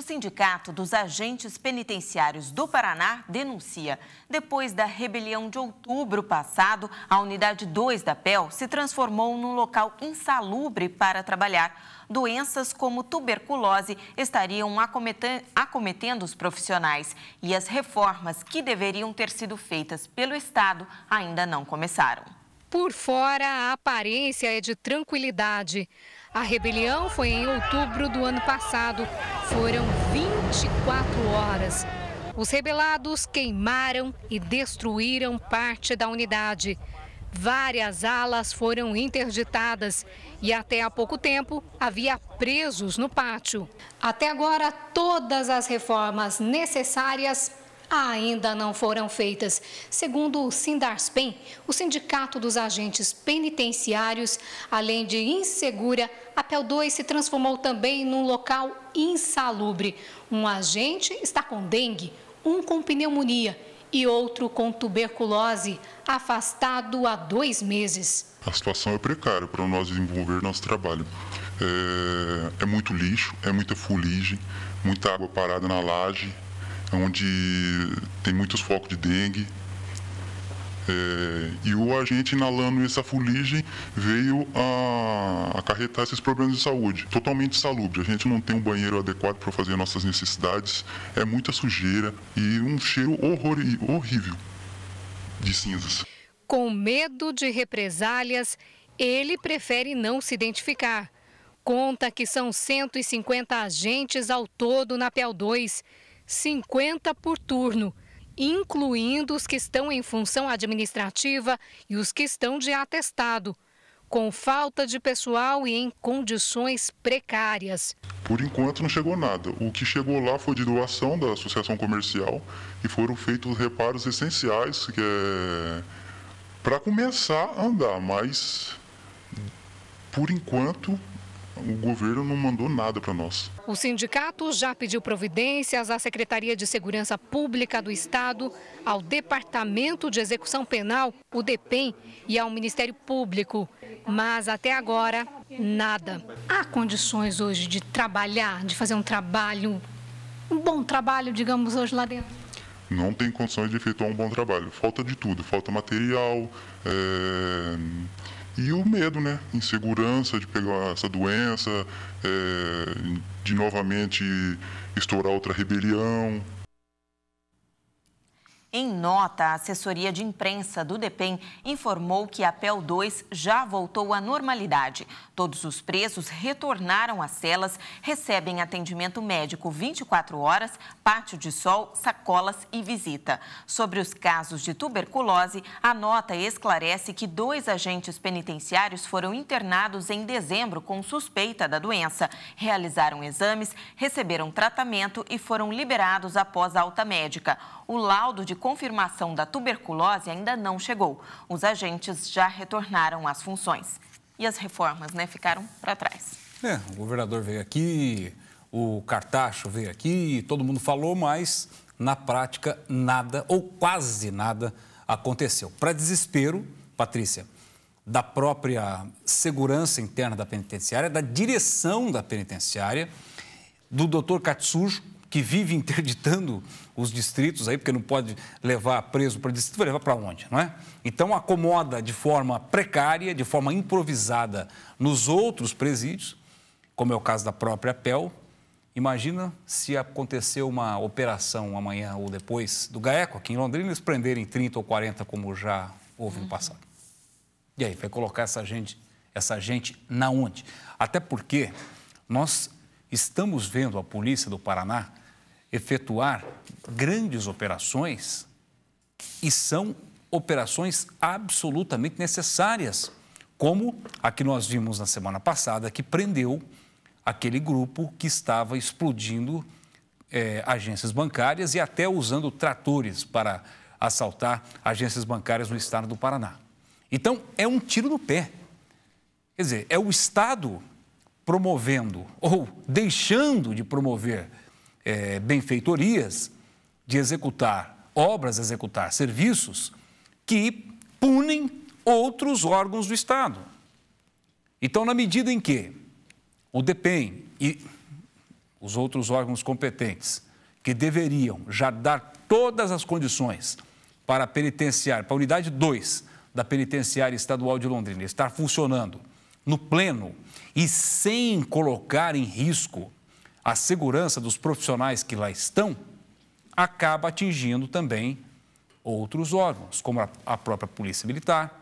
O Sindicato dos Agentes Penitenciários do Paraná denuncia. Depois da rebelião de outubro passado, a unidade 2 da PEL se transformou num local insalubre para trabalhar. Doenças como tuberculose estariam acometendo os profissionais e as reformas que deveriam ter sido feitas pelo Estado ainda não começaram. Por fora, a aparência é de tranquilidade. A rebelião foi em outubro do ano passado. Foram 24 horas. Os rebelados queimaram e destruíram parte da unidade. Várias alas foram interditadas e até há pouco tempo havia presos no pátio. Até agora, todas as reformas necessárias ainda não foram feitas. Segundo o Sindarspen, o Sindicato dos Agentes Penitenciários, além de insegura, a Pel 2 se transformou também num local insalubre. Um agente está com dengue, um com pneumonia e outro com tuberculose, afastado há dois meses. A situação é precária para nós desenvolver nosso trabalho. É, é muito lixo, é muita fuligem, muita água parada na laje, onde tem muitos focos de dengue. É, e o agente inalando essa fuligem veio a acarretar esses problemas de saúde, totalmente salubre. A gente não tem um banheiro adequado para fazer nossas necessidades, é muita sujeira e um cheiro horror, horrível de cinzas. Com medo de represálias, ele prefere não se identificar. Conta que são 150 agentes ao todo na PEL 2 50 por turno, incluindo os que estão em função administrativa e os que estão de atestado, com falta de pessoal e em condições precárias. Por enquanto não chegou nada. O que chegou lá foi de doação da associação comercial e foram feitos reparos essenciais que é para começar a andar, mas por enquanto o governo não mandou nada para nós. O sindicato já pediu providências à Secretaria de Segurança Pública do Estado, ao Departamento de Execução Penal, o DEPEN, e ao Ministério Público. Mas até agora, nada. Há condições hoje de trabalhar, de fazer um trabalho, um bom trabalho, digamos, hoje lá dentro? Não tem condições de efetuar um bom trabalho. Falta de tudo. Falta material, é e o medo, né? Insegurança de pegar essa doença, é, de novamente estourar outra rebelião, em nota, a assessoria de imprensa do DEPEN informou que a PEL 2 já voltou à normalidade. Todos os presos retornaram às celas, recebem atendimento médico 24 horas, pátio de sol, sacolas e visita. Sobre os casos de tuberculose, a nota esclarece que dois agentes penitenciários foram internados em dezembro com suspeita da doença, realizaram exames, receberam tratamento e foram liberados após alta médica. O laudo de confirmação da tuberculose ainda não chegou. Os agentes já retornaram às funções. E as reformas, né, ficaram para trás. É, o governador veio aqui, o Cartacho veio aqui, todo mundo falou, mas na prática nada ou quase nada aconteceu. Para desespero, Patrícia, da própria segurança interna da penitenciária, da direção da penitenciária, do doutor Katsujo, que vive interditando os distritos aí, porque não pode levar preso para distrito, vai levar para onde, não é? Então acomoda de forma precária, de forma improvisada nos outros presídios, como é o caso da própria PEL. Imagina se acontecer uma operação amanhã ou depois do GAECO aqui em Londrina, eles prenderem 30 ou 40, como já houve no uhum. passado. E aí, vai colocar essa gente, essa gente na onde? Até porque nós Estamos vendo a polícia do Paraná efetuar grandes operações e são operações absolutamente necessárias, como a que nós vimos na semana passada, que prendeu aquele grupo que estava explodindo é, agências bancárias e até usando tratores para assaltar agências bancárias no estado do Paraná. Então, é um tiro no pé. Quer dizer, é o Estado promovendo ou deixando de promover é, benfeitorias, de executar obras, executar serviços que punem outros órgãos do Estado. Então, na medida em que o DEPEN e os outros órgãos competentes, que deveriam já dar todas as condições para a penitenciária, para a unidade 2 da penitenciária estadual de Londrina, estar funcionando no pleno e sem colocar em risco a segurança dos profissionais que lá estão, acaba atingindo também outros órgãos, como a própria Polícia Militar,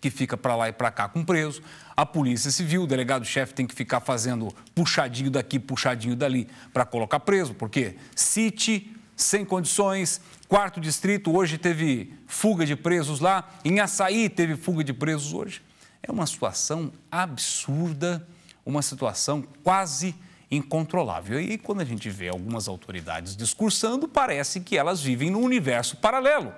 que fica para lá e para cá com preso, a Polícia Civil, o delegado-chefe tem que ficar fazendo puxadinho daqui, puxadinho dali para colocar preso, porque City sem condições, quarto distrito hoje teve fuga de presos lá, em Açaí teve fuga de presos hoje. É uma situação absurda, uma situação quase incontrolável. E quando a gente vê algumas autoridades discursando, parece que elas vivem num universo paralelo,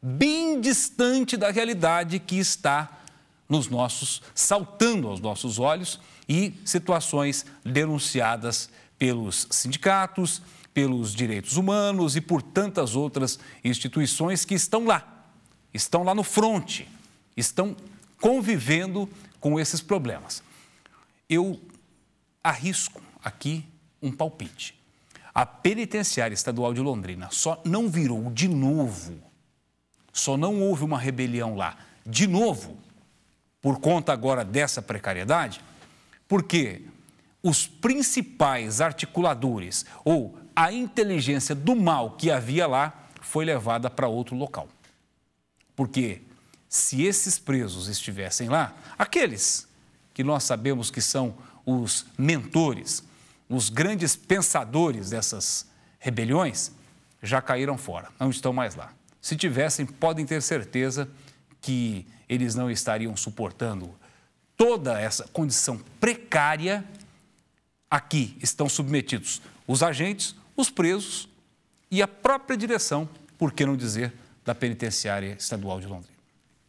bem distante da realidade que está nos nossos, saltando aos nossos olhos e situações denunciadas pelos sindicatos, pelos direitos humanos e por tantas outras instituições que estão lá, estão lá no fronte, estão convivendo com esses problemas. Eu arrisco aqui um palpite. A penitenciária estadual de Londrina só não virou de novo, só não houve uma rebelião lá de novo, por conta agora dessa precariedade, porque os principais articuladores ou a inteligência do mal que havia lá foi levada para outro local. Porque se esses presos estivessem lá, aqueles que nós sabemos que são os mentores, os grandes pensadores dessas rebeliões, já caíram fora, não estão mais lá. Se tivessem, podem ter certeza que eles não estariam suportando toda essa condição precária a que estão submetidos os agentes, os presos e a própria direção, por que não dizer, da Penitenciária Estadual de Londrina.